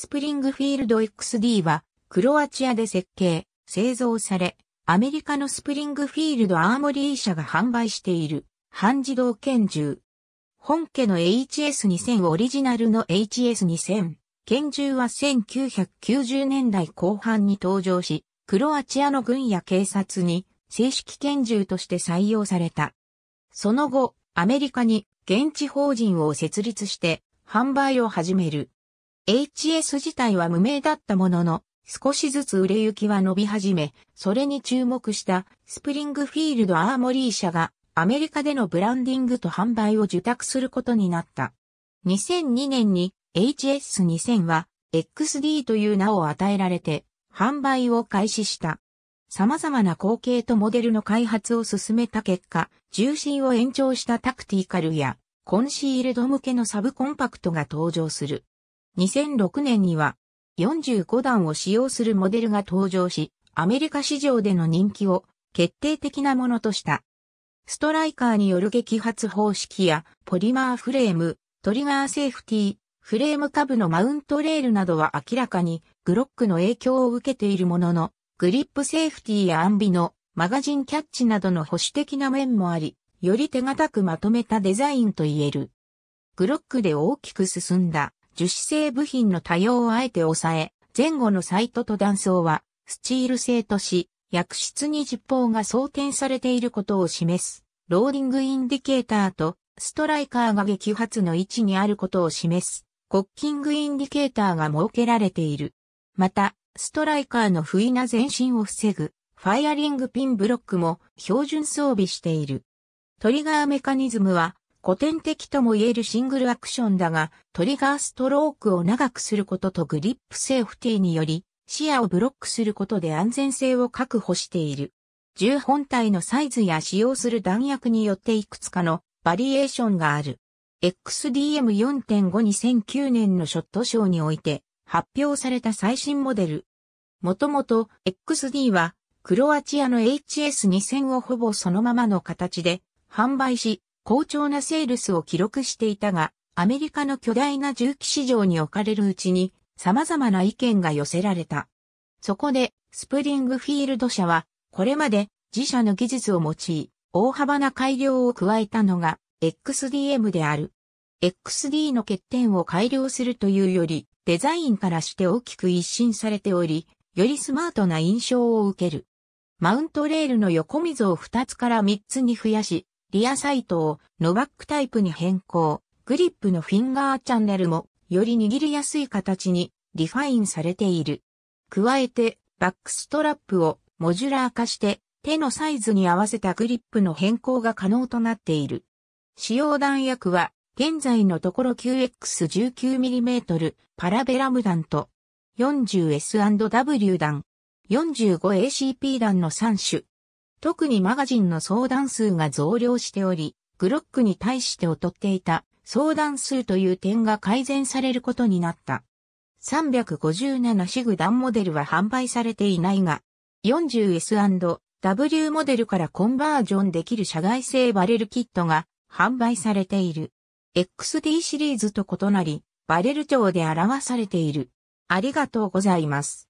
スプリングフィールド XD は、クロアチアで設計、製造され、アメリカのスプリングフィールドアーモリー社が販売している、半自動拳銃。本家の HS2000 オリジナルの HS2000。拳銃は1990年代後半に登場し、クロアチアの軍や警察に正式拳銃として採用された。その後、アメリカに現地法人を設立して販売を始める。HS 自体は無名だったものの、少しずつ売れ行きは伸び始め、それに注目したスプリングフィールドアーモリー社がアメリカでのブランディングと販売を受託することになった。2002年に HS2000 は XD という名を与えられて販売を開始した。様々な後継とモデルの開発を進めた結果、重心を延長したタクティカルやコンシールド向けのサブコンパクトが登場する。2006年には45段を使用するモデルが登場し、アメリカ市場での人気を決定的なものとした。ストライカーによる激発方式やポリマーフレーム、トリガーセーフティー、フレーム下部のマウントレールなどは明らかにグロックの影響を受けているものの、グリップセーフティーやアンビのマガジンキャッチなどの保守的な面もあり、より手堅くまとめたデザインと言える。グロックで大きく進んだ樹脂製部品の多様をあえて抑え、前後のサイトと断層はスチール製とし、薬室に実砲が装填されていることを示す、ローディングインディケーターとストライカーが激発の位置にあることを示す、コッキングインディケーターが設けられている。また、ストライカーの不意な前進を防ぐ、ファイアリングピンブロックも標準装備している。トリガーメカニズムは古典的とも言えるシングルアクションだが、トリガーストロークを長くすることとグリップセーフティーにより、視野をブロックすることで安全性を確保している。銃本体のサイズや使用する弾薬によっていくつかのバリエーションがある。XDM4.52009 年のショットショーにおいて発表された最新モデル。もともと XD はクロアチアの HS2000 をほぼそのままの形で販売し、好調なセールスを記録していたが、アメリカの巨大な重機市場に置かれるうちに様々な意見が寄せられた。そこで、スプリングフィールド社は、これまで自社の技術を用い、大幅な改良を加えたのが XDM である。XD の欠点を改良するというより、デザインからして大きく一新されており、よりスマートな印象を受ける。マウントレールの横溝を2つから3つに増やし、リアサイトをノバックタイプに変更、グリップのフィンガーチャンネルもより握りやすい形にリファインされている。加えてバックストラップをモジュラー化して手のサイズに合わせたグリップの変更が可能となっている。使用弾薬は現在のところ 9X19mm パラベラム弾と 40S&W 弾、45ACP 弾の3種、特にマガジンの相談数が増量しており、グロックに対して劣っていた相談数という点が改善されることになった。357シグダンモデルは販売されていないが、40S&W モデルからコンバージョンできる社外製バレルキットが販売されている。XD シリーズと異なり、バレル帳で表されている。ありがとうございます。